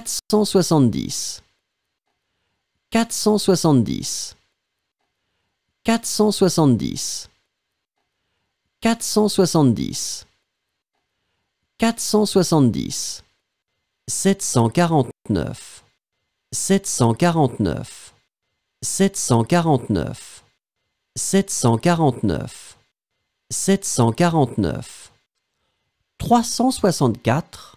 470 470 470 470 470 749 749 749 749 749 364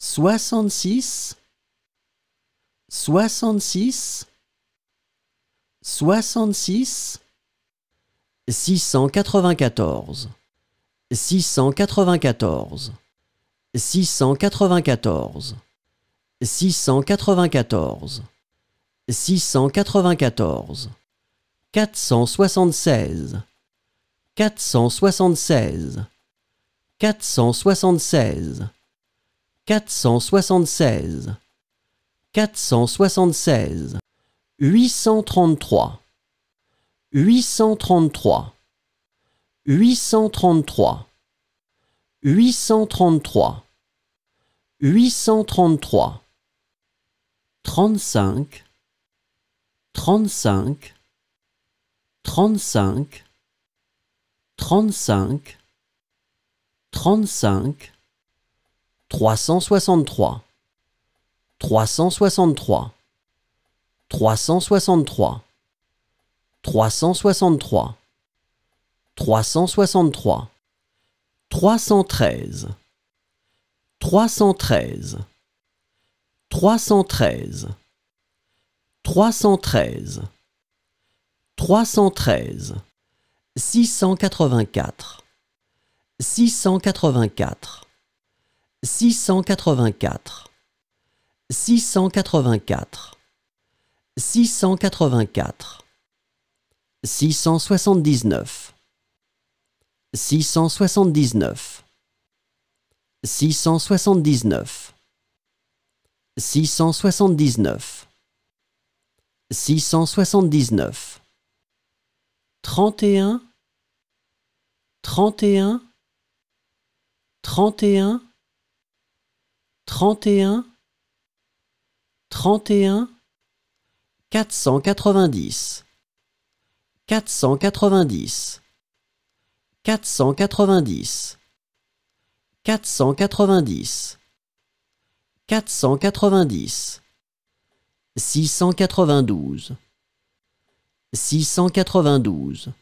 soixante-six, soixante-six, soixante-six, six cent quatre-vingt-quatorze, six cent quatre-vingt-quatorze, six cent quatre-vingt-quatorze, six cent quatre-vingt-quatorze, quatre-vingt-quatorze, quatre cent soixante-seize, quatre cent soixante-seize, quatre cent soixante-seize. 476 476 833 833 833 833 833 35 35 35 35 35 363 363 363 363 363 313 313 313 313 313 684 684 684 684 684 679 679 679 679 679 31 31 31 31 31 490 490 490 490 490 692 692 692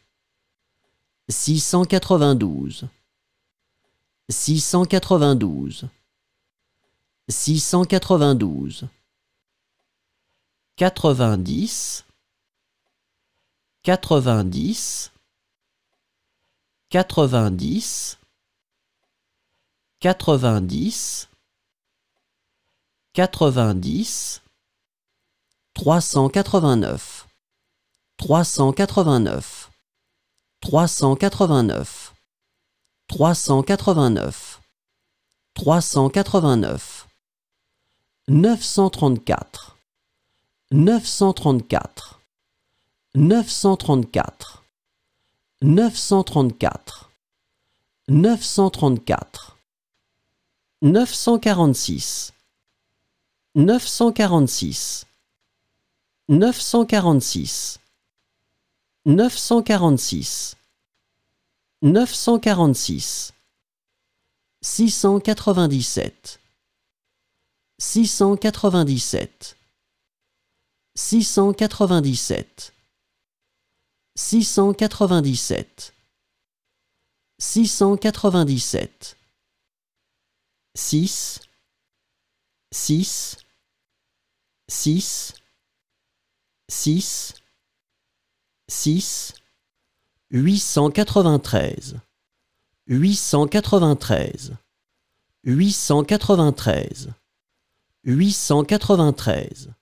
692 692 90 90 90 90 90 389 389 389 389 389 934 934 934 934 934 946 946 946 946 946 697 697 697 697 697 6 6 6 6 6 893 893 893 893.